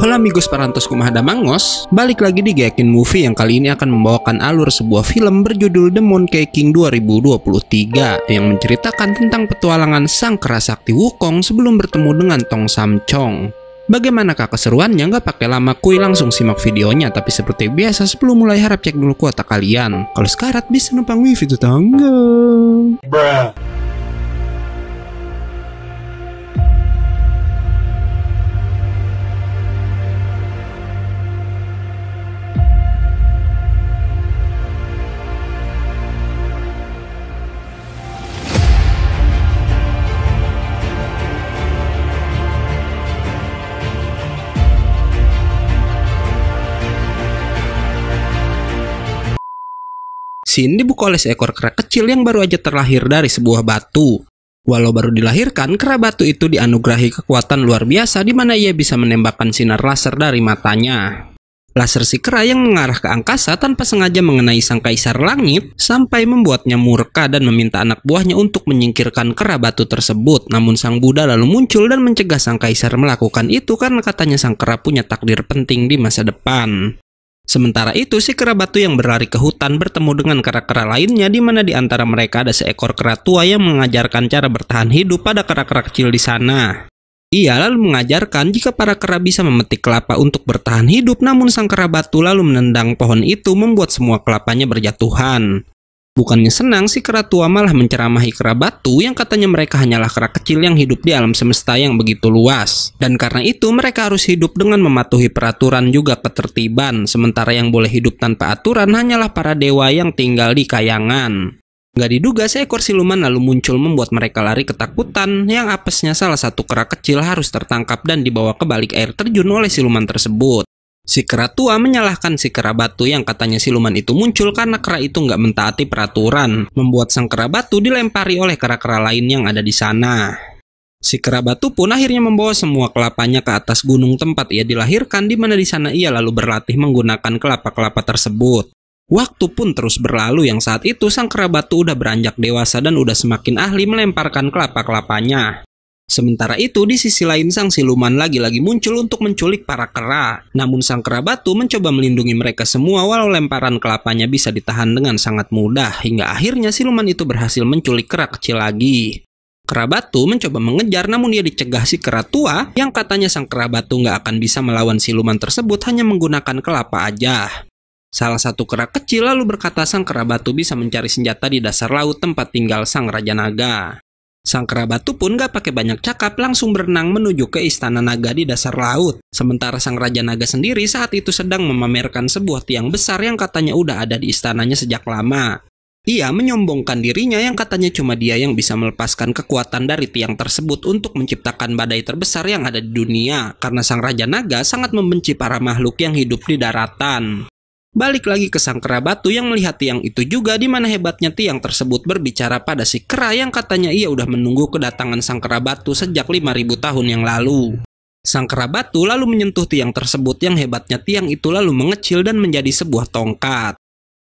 Halo amigos parantos kumahada mangos, balik lagi di Gakin Movie yang kali ini akan membawakan alur sebuah film berjudul The Moon King 2023 yang menceritakan tentang petualangan sang kerasakti Wukong sebelum bertemu dengan Tong Sam Chong. Bagaimanakah keseruannya? Gak pakai lama kui langsung simak videonya. Tapi seperti biasa sebelum mulai harap cek dulu kuota kalian. Kalau sekarat bisa numpang wifi tetangga. Bruh. Sin dibukul oleh seekor kera kecil yang baru aja terlahir dari sebuah batu. Walau baru dilahirkan, kera batu itu dianugerahi kekuatan luar biasa di mana ia bisa menembakkan sinar laser dari matanya. Laser si kera yang mengarah ke angkasa tanpa sengaja mengenai sang kaisar langit sampai membuatnya murka dan meminta anak buahnya untuk menyingkirkan kera batu tersebut. Namun sang Buddha lalu muncul dan mencegah sang kaisar melakukan itu karena katanya sang kera punya takdir penting di masa depan. Sementara itu, si kera batu yang berlari ke hutan bertemu dengan kera-kera lainnya di mana di antara mereka ada seekor kera tua yang mengajarkan cara bertahan hidup pada kera-kera kecil di sana. Ia lalu mengajarkan jika para kera bisa memetik kelapa untuk bertahan hidup namun sang kera batu lalu menendang pohon itu membuat semua kelapanya berjatuhan. Bukannya senang si kera tua malah menceramahi kera batu yang katanya mereka hanyalah kera kecil yang hidup di alam semesta yang begitu luas. Dan karena itu mereka harus hidup dengan mematuhi peraturan juga ketertiban, sementara yang boleh hidup tanpa aturan hanyalah para dewa yang tinggal di kayangan. Gak diduga seekor siluman lalu muncul membuat mereka lari ketakutan yang apesnya salah satu kera kecil harus tertangkap dan dibawa ke balik air terjun oleh siluman tersebut. Si kera tua menyalahkan si kera batu yang katanya siluman itu muncul karena kera itu nggak mentaati peraturan, membuat sang kera batu dilempari oleh kera-kera lain yang ada di sana. Si kera batu pun akhirnya membawa semua kelapanya ke atas gunung tempat ia dilahirkan di mana di sana ia lalu berlatih menggunakan kelapa-kelapa tersebut. Waktu pun terus berlalu yang saat itu sang kera batu udah beranjak dewasa dan udah semakin ahli melemparkan kelapa-kelapanya. Sementara itu, di sisi lain sang siluman lagi-lagi muncul untuk menculik para kera. Namun sang kera batu mencoba melindungi mereka semua walau lemparan kelapanya bisa ditahan dengan sangat mudah hingga akhirnya siluman itu berhasil menculik kera kecil lagi. Kera batu mencoba mengejar namun ia dicegah si kera tua yang katanya sang kera batu nggak akan bisa melawan siluman tersebut hanya menggunakan kelapa aja. Salah satu kera kecil lalu berkata sang kera batu bisa mencari senjata di dasar laut tempat tinggal sang raja naga. Sang kerabatu pun gak pakai banyak cakap langsung berenang menuju ke istana naga di dasar laut. Sementara sang raja naga sendiri saat itu sedang memamerkan sebuah tiang besar yang katanya udah ada di istananya sejak lama. Ia menyombongkan dirinya yang katanya cuma dia yang bisa melepaskan kekuatan dari tiang tersebut untuk menciptakan badai terbesar yang ada di dunia karena sang raja naga sangat membenci para makhluk yang hidup di daratan. Balik lagi ke sang kera batu yang melihat tiang itu juga di mana hebatnya tiang tersebut berbicara pada si kera yang katanya ia udah menunggu kedatangan sang kera batu sejak 5000 tahun yang lalu. Sang kera batu lalu menyentuh tiang tersebut yang hebatnya tiang itu lalu mengecil dan menjadi sebuah tongkat.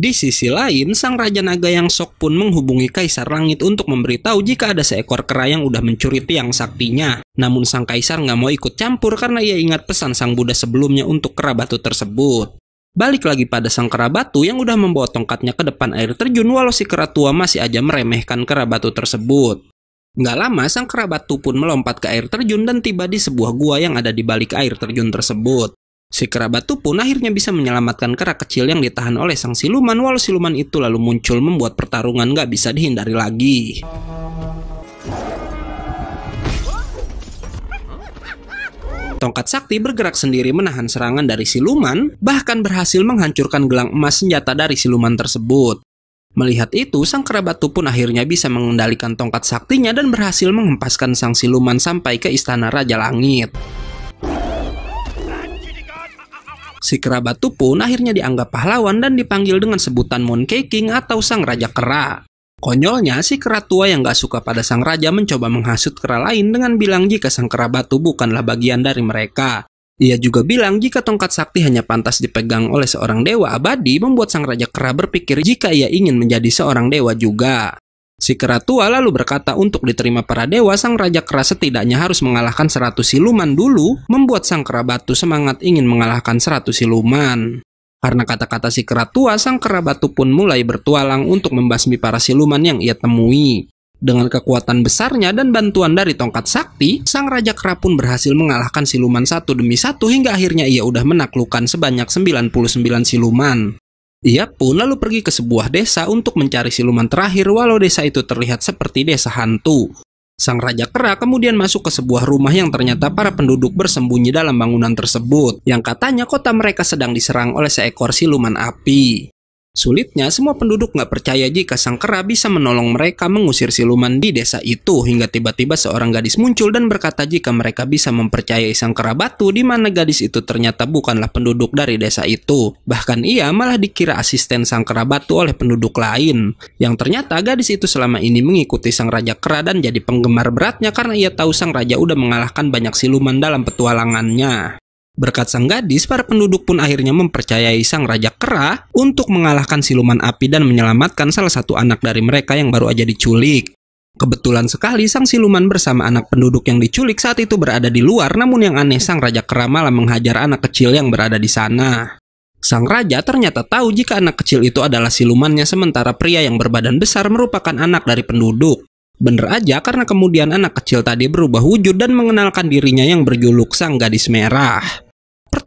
Di sisi lain, sang Raja Naga yang sok pun menghubungi Kaisar Langit untuk memberitahu jika ada seekor kera yang udah mencuri tiang saktinya. Namun sang Kaisar nggak mau ikut campur karena ia ingat pesan sang Buddha sebelumnya untuk kera batu tersebut. Balik lagi pada sang kerabatu yang udah membawa tongkatnya ke depan air terjun walau si tua masih aja meremehkan kerabatu tersebut. Nggak lama sang kerabatu pun melompat ke air terjun dan tiba di sebuah gua yang ada di balik air terjun tersebut. Si kerabatu pun akhirnya bisa menyelamatkan kera kecil yang ditahan oleh sang siluman walau siluman itu lalu muncul membuat pertarungan nggak bisa dihindari lagi. Tongkat sakti bergerak sendiri menahan serangan dari siluman, bahkan berhasil menghancurkan gelang emas senjata dari siluman tersebut. Melihat itu, sang kerabatu pun akhirnya bisa mengendalikan tongkat saktinya dan berhasil menghempaskan sang siluman sampai ke istana Raja Langit. Si Kerabatu pun akhirnya dianggap pahlawan dan dipanggil dengan sebutan Moon King atau Sang Raja Kera. Konyolnya, si kera tua yang gak suka pada sang raja mencoba menghasut kera lain dengan bilang jika sang kera batu bukanlah bagian dari mereka. Ia juga bilang jika tongkat sakti hanya pantas dipegang oleh seorang dewa abadi membuat sang raja kera berpikir jika ia ingin menjadi seorang dewa juga. Si kera tua lalu berkata untuk diterima para dewa sang raja kera setidaknya harus mengalahkan seratus siluman dulu membuat sang kera batu semangat ingin mengalahkan seratus siluman. Karena kata-kata si kera tua, sang kera batu pun mulai bertualang untuk membasmi para siluman yang ia temui. Dengan kekuatan besarnya dan bantuan dari tongkat sakti, sang raja kera pun berhasil mengalahkan siluman satu demi satu hingga akhirnya ia udah menaklukkan sebanyak 99 siluman. Ia pun lalu pergi ke sebuah desa untuk mencari siluman terakhir walau desa itu terlihat seperti desa hantu. Sang Raja Kera kemudian masuk ke sebuah rumah yang ternyata para penduduk bersembunyi dalam bangunan tersebut, yang katanya kota mereka sedang diserang oleh seekor siluman api. Sulitnya, semua penduduk nggak percaya jika sang kera bisa menolong mereka mengusir siluman di desa itu hingga tiba-tiba seorang gadis muncul dan berkata jika mereka bisa mempercayai sang kera batu di mana gadis itu ternyata bukanlah penduduk dari desa itu. Bahkan ia malah dikira asisten sang kera batu oleh penduduk lain. Yang ternyata gadis itu selama ini mengikuti sang raja kera dan jadi penggemar beratnya karena ia tahu sang raja udah mengalahkan banyak siluman dalam petualangannya. Berkat sang gadis, para penduduk pun akhirnya mempercayai sang Raja Kera untuk mengalahkan siluman api dan menyelamatkan salah satu anak dari mereka yang baru aja diculik. Kebetulan sekali sang siluman bersama anak penduduk yang diculik saat itu berada di luar namun yang aneh sang raja kera malah menghajar anak kecil yang berada di sana. Sang raja ternyata tahu jika anak kecil itu adalah silumannya sementara pria yang berbadan besar merupakan anak dari penduduk. Bener aja karena kemudian anak kecil tadi berubah wujud dan mengenalkan dirinya yang berjuluk sang gadis merah.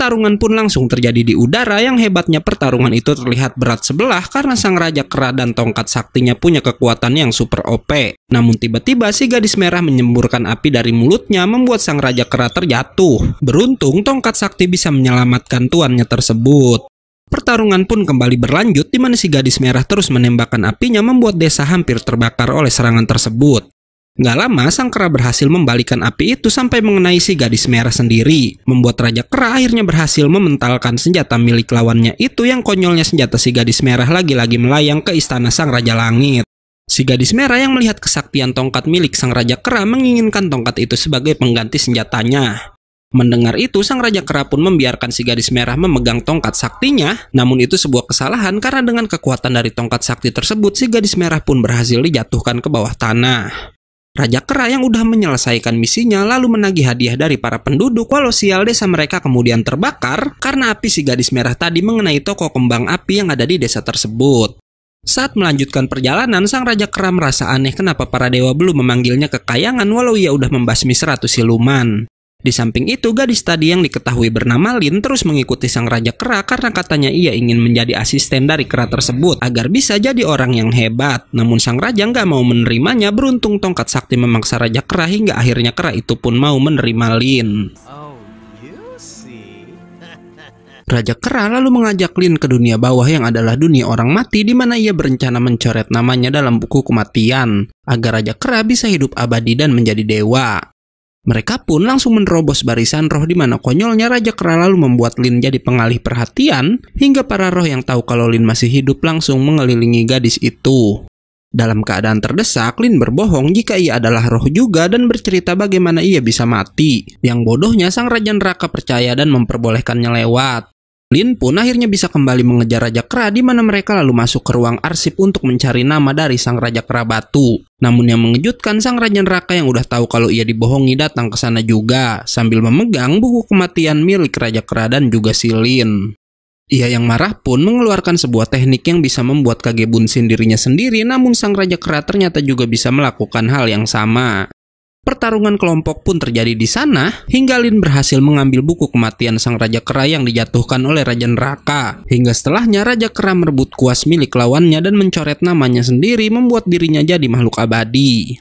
Pertarungan pun langsung terjadi di udara yang hebatnya pertarungan itu terlihat berat sebelah karena sang raja kera dan tongkat saktinya punya kekuatan yang super OP. Namun tiba-tiba si gadis merah menyemburkan api dari mulutnya membuat sang raja kera terjatuh. Beruntung tongkat sakti bisa menyelamatkan tuannya tersebut. Pertarungan pun kembali berlanjut di mana si gadis merah terus menembakkan apinya membuat desa hampir terbakar oleh serangan tersebut. Gak lama, sang kera berhasil membalikan api itu sampai mengenai si gadis merah sendiri. Membuat Raja Kera akhirnya berhasil mementalkan senjata milik lawannya itu yang konyolnya senjata si gadis merah lagi-lagi melayang ke istana sang Raja Langit. Si gadis merah yang melihat kesaktian tongkat milik sang Raja Kera menginginkan tongkat itu sebagai pengganti senjatanya. Mendengar itu, sang Raja Kera pun membiarkan si gadis merah memegang tongkat saktinya, namun itu sebuah kesalahan karena dengan kekuatan dari tongkat sakti tersebut, si gadis merah pun berhasil dijatuhkan ke bawah tanah. Raja Kera yang udah menyelesaikan misinya lalu menagih hadiah dari para penduduk walau sial desa mereka kemudian terbakar karena api si gadis merah tadi mengenai toko kembang api yang ada di desa tersebut. Saat melanjutkan perjalanan, sang Raja Kera merasa aneh kenapa para dewa belum memanggilnya kekayangan walau ia udah membasmi seratus siluman. Di samping itu, gadis tadi yang diketahui bernama Lin terus mengikuti sang Raja Kera karena katanya ia ingin menjadi asisten dari Kera tersebut agar bisa jadi orang yang hebat. Namun sang Raja nggak mau menerimanya, beruntung tongkat sakti memaksa Raja Kera hingga akhirnya Kera itu pun mau menerima Lin. Oh, raja Kera lalu mengajak Lin ke dunia bawah yang adalah dunia orang mati di mana ia berencana mencoret namanya dalam buku kematian agar Raja Kera bisa hidup abadi dan menjadi dewa. Mereka pun langsung menerobos barisan roh di mana konyolnya Raja Kera lalu membuat Lin jadi pengalih perhatian hingga para roh yang tahu kalau Lin masih hidup langsung mengelilingi gadis itu. Dalam keadaan terdesak, Lin berbohong jika ia adalah roh juga dan bercerita bagaimana ia bisa mati. Yang bodohnya sang Raja Neraka percaya dan memperbolehkannya lewat. Lin pun akhirnya bisa kembali mengejar Raja Kera di mana mereka lalu masuk ke ruang arsip untuk mencari nama dari sang Raja Kera Batu. Namun yang mengejutkan sang Raja Neraka yang udah tahu kalau ia dibohongi datang ke sana juga sambil memegang buku kematian milik Raja Kera dan juga si Lin. Ia yang marah pun mengeluarkan sebuah teknik yang bisa membuat Kage Bunsin dirinya sendiri namun sang Raja Kera ternyata juga bisa melakukan hal yang sama. Pertarungan kelompok pun terjadi di sana, hingga Lin berhasil mengambil buku kematian sang Raja Kera yang dijatuhkan oleh Raja Neraka. Hingga setelahnya, Raja Kera merebut kuas milik lawannya dan mencoret namanya sendiri membuat dirinya jadi makhluk abadi.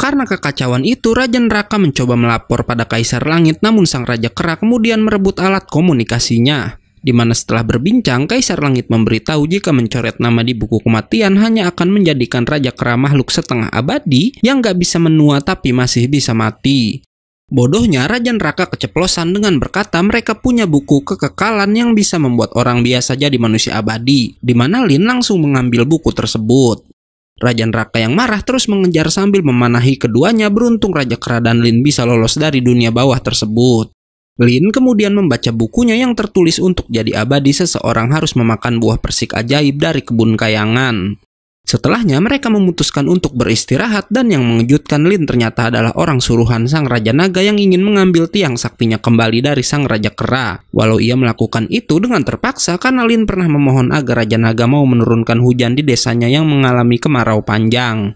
Karena kekacauan itu, Raja Neraka mencoba melapor pada Kaisar Langit namun sang Raja Kera kemudian merebut alat komunikasinya di mana setelah berbincang, Kaisar Langit memberitahu jika mencoret nama di buku kematian hanya akan menjadikan Raja Kera makhluk setengah abadi yang gak bisa menua tapi masih bisa mati. Bodohnya, Raja Neraka keceplosan dengan berkata mereka punya buku kekekalan yang bisa membuat orang biasa jadi manusia abadi, di mana Lin langsung mengambil buku tersebut. Raja Neraka yang marah terus mengejar sambil memanahi keduanya beruntung Raja Kera dan Lin bisa lolos dari dunia bawah tersebut. Lin kemudian membaca bukunya yang tertulis untuk jadi abadi seseorang harus memakan buah persik ajaib dari kebun kayangan. Setelahnya mereka memutuskan untuk beristirahat dan yang mengejutkan Lin ternyata adalah orang suruhan sang Raja Naga yang ingin mengambil tiang saktinya kembali dari sang Raja Kera. Walau ia melakukan itu dengan terpaksa karena Lin pernah memohon agar Raja Naga mau menurunkan hujan di desanya yang mengalami kemarau panjang.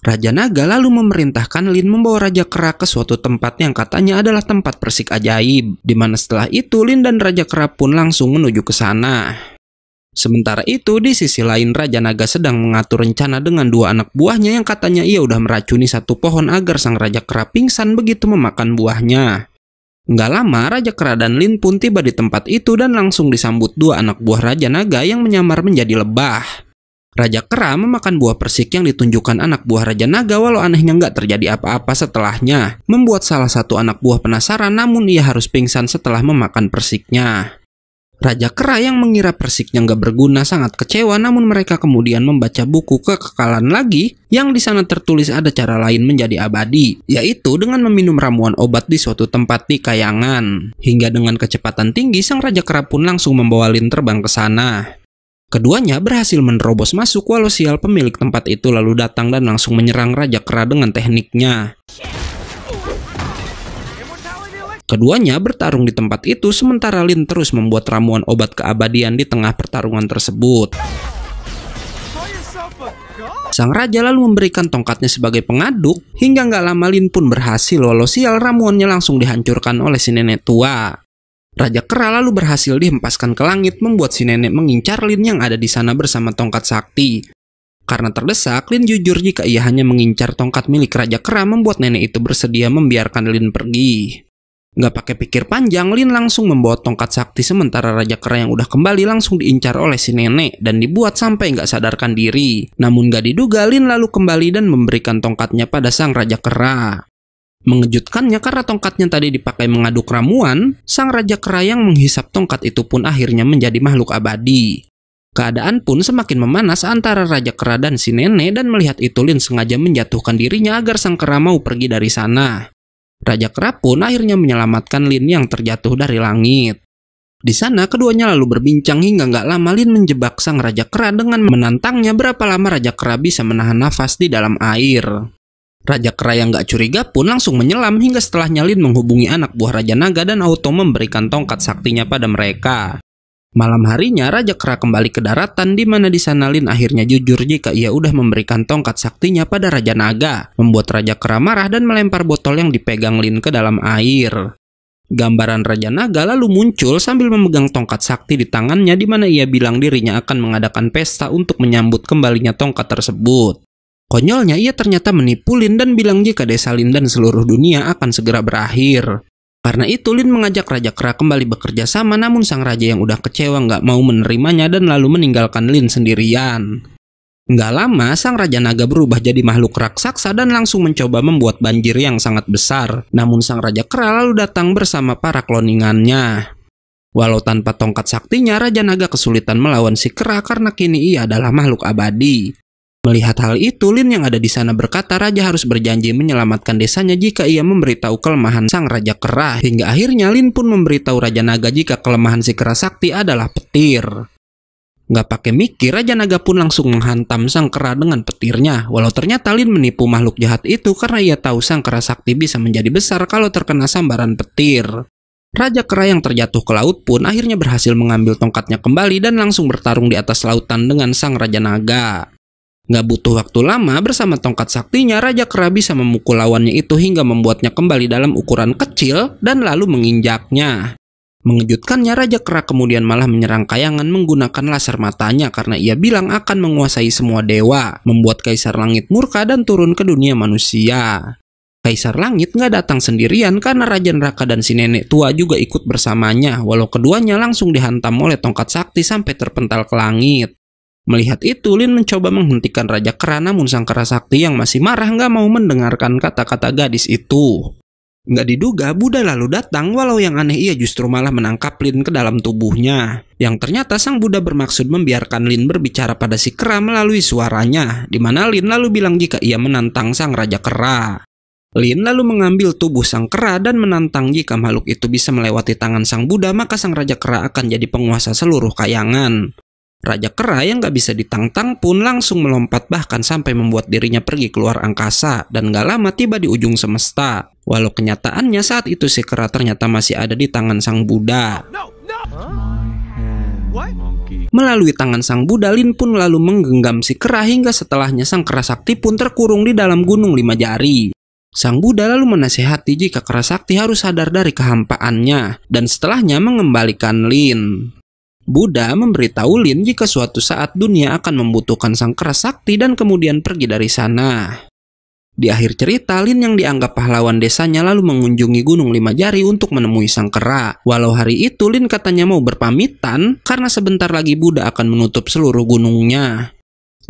Raja Naga lalu memerintahkan Lin membawa Raja Kera ke suatu tempat yang katanya adalah tempat persik ajaib, di mana setelah itu Lin dan Raja Kera pun langsung menuju ke sana. Sementara itu, di sisi lain Raja Naga sedang mengatur rencana dengan dua anak buahnya yang katanya ia udah meracuni satu pohon agar sang Raja Kera pingsan begitu memakan buahnya. Nggak lama, Raja Kera dan Lin pun tiba di tempat itu dan langsung disambut dua anak buah Raja Naga yang menyamar menjadi lebah. Raja Kera memakan buah persik yang ditunjukkan anak buah Raja Naga walau anehnya nggak terjadi apa-apa setelahnya. Membuat salah satu anak buah penasaran namun ia harus pingsan setelah memakan persiknya. Raja Kera yang mengira persiknya nggak berguna sangat kecewa namun mereka kemudian membaca buku kekekalan lagi yang di sana tertulis ada cara lain menjadi abadi, yaitu dengan meminum ramuan obat di suatu tempat di kayangan. Hingga dengan kecepatan tinggi, sang Raja Kera pun langsung membawa Lin terbang ke sana. Keduanya berhasil menerobos masuk walau sial pemilik tempat itu lalu datang dan langsung menyerang Raja Kera dengan tekniknya. Keduanya bertarung di tempat itu sementara Lin terus membuat ramuan obat keabadian di tengah pertarungan tersebut. Sang raja lalu memberikan tongkatnya sebagai pengaduk, hingga nggak lama Lin pun berhasil walau sial ramuannya langsung dihancurkan oleh si nenek tua. Raja Kera lalu berhasil dihempaskan ke langit membuat si nenek mengincar Lin yang ada di sana bersama tongkat sakti. Karena terdesak, Lin jujur jika ia hanya mengincar tongkat milik Raja Kera membuat nenek itu bersedia membiarkan Lin pergi. Gak pakai pikir panjang, Lin langsung membawa tongkat sakti sementara Raja Kera yang udah kembali langsung diincar oleh si nenek dan dibuat sampai gak sadarkan diri. Namun gak diduga, Lin lalu kembali dan memberikan tongkatnya pada sang Raja Kera. Mengejutkannya karena tongkatnya tadi dipakai mengaduk ramuan, sang Raja Kerayang menghisap tongkat itu pun akhirnya menjadi makhluk abadi. Keadaan pun semakin memanas antara Raja Kera dan si nenek dan melihat itu Lin sengaja menjatuhkan dirinya agar sang Kera mau pergi dari sana. Raja Kera pun akhirnya menyelamatkan Lin yang terjatuh dari langit. Di sana keduanya lalu berbincang hingga nggak lama Lin menjebak sang Raja Kera dengan menantangnya berapa lama Raja Kera bisa menahan nafas di dalam air. Raja Kera yang gak curiga pun langsung menyelam hingga setelah Nyalin menghubungi anak buah Raja Naga dan auto memberikan tongkat saktinya pada mereka. Malam harinya, Raja Kera kembali ke daratan di mana di sana Lin akhirnya jujur jika ia udah memberikan tongkat saktinya pada Raja Naga, membuat Raja Kera marah dan melempar botol yang dipegang Lin ke dalam air. Gambaran Raja Naga lalu muncul sambil memegang tongkat sakti di tangannya di mana ia bilang dirinya akan mengadakan pesta untuk menyambut kembalinya tongkat tersebut. Konyolnya ia ternyata menipu Lin dan bilang jika desa Lin dan seluruh dunia akan segera berakhir. Karena itu Lin mengajak Raja Kera kembali bekerja sama namun sang raja yang udah kecewa nggak mau menerimanya dan lalu meninggalkan Lin sendirian. Nggak lama, sang Raja Naga berubah jadi makhluk raksasa dan langsung mencoba membuat banjir yang sangat besar. Namun sang Raja Kera lalu datang bersama para kloningannya. Walau tanpa tongkat saktinya, Raja Naga kesulitan melawan si Kera karena kini ia adalah makhluk abadi. Melihat hal itu, Lin yang ada di sana berkata raja harus berjanji menyelamatkan desanya jika ia memberitahu kelemahan sang raja kera. Hingga akhirnya Lin pun memberitahu raja naga jika kelemahan si kera sakti adalah petir. Gak pakai mikir, Raja Naga pun langsung menghantam sang kera dengan petirnya. Walau ternyata Lin menipu makhluk jahat itu karena ia tahu sang kera sakti bisa menjadi besar kalau terkena sambaran petir. Raja kera yang terjatuh ke laut pun akhirnya berhasil mengambil tongkatnya kembali dan langsung bertarung di atas lautan dengan sang Raja Naga. Gak butuh waktu lama, bersama tongkat saktinya, Raja Kera bisa memukul lawannya itu hingga membuatnya kembali dalam ukuran kecil dan lalu menginjaknya. Mengejutkannya, Raja Kera kemudian malah menyerang kayangan menggunakan laser matanya karena ia bilang akan menguasai semua dewa, membuat Kaisar Langit murka dan turun ke dunia manusia. Kaisar Langit nggak datang sendirian karena Raja Neraka dan si nenek tua juga ikut bersamanya, walau keduanya langsung dihantam oleh tongkat sakti sampai terpental ke langit. Melihat itu, Lin mencoba menghentikan Raja Kera namun sang Kera Sakti yang masih marah nggak mau mendengarkan kata-kata gadis itu. Nggak diduga, Buddha lalu datang walau yang aneh ia justru malah menangkap Lin ke dalam tubuhnya. Yang ternyata sang Buddha bermaksud membiarkan Lin berbicara pada si Kera melalui suaranya, di mana Lin lalu bilang jika ia menantang sang Raja Kera. Lin lalu mengambil tubuh sang Kera dan menantang jika makhluk itu bisa melewati tangan sang Buddha maka sang Raja Kera akan jadi penguasa seluruh kayangan. Raja Kera yang nggak bisa ditantang pun langsung melompat bahkan sampai membuat dirinya pergi keluar angkasa dan gak lama tiba di ujung semesta. Walau kenyataannya saat itu si Kera ternyata masih ada di tangan Sang Buddha. Melalui tangan Sang Buddha, Lin pun lalu menggenggam si Kera hingga setelahnya Sang Kera Sakti pun terkurung di dalam gunung lima jari. Sang Buddha lalu menasehati jika Kera Sakti harus sadar dari kehampaannya dan setelahnya mengembalikan Lin. Buddha memberitahu Lin jika suatu saat dunia akan membutuhkan sang kera sakti dan kemudian pergi dari sana. Di akhir cerita, Lin yang dianggap pahlawan desanya lalu mengunjungi Gunung Lima Jari untuk menemui Sang Kera. Walau hari itu Lin katanya mau berpamitan karena sebentar lagi Buddha akan menutup seluruh gunungnya.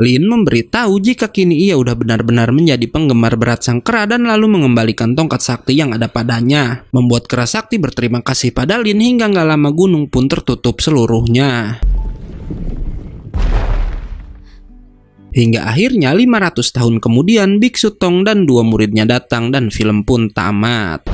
Lin memberitahu jika kini ia udah benar-benar menjadi penggemar berat sang kera dan lalu mengembalikan tongkat sakti yang ada padanya. Membuat kera sakti berterima kasih pada Lin hingga nggak lama gunung pun tertutup seluruhnya. Hingga akhirnya 500 tahun kemudian Biksu Tong dan dua muridnya datang dan film pun tamat.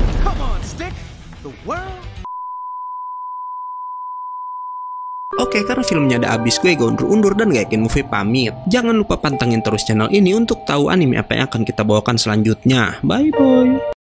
Oke, karena filmnya ada habis, gue gak undur-undur dan gak yakin movie pamit. Jangan lupa pantengin terus channel ini untuk tahu anime apa yang akan kita bawakan selanjutnya. Bye-bye.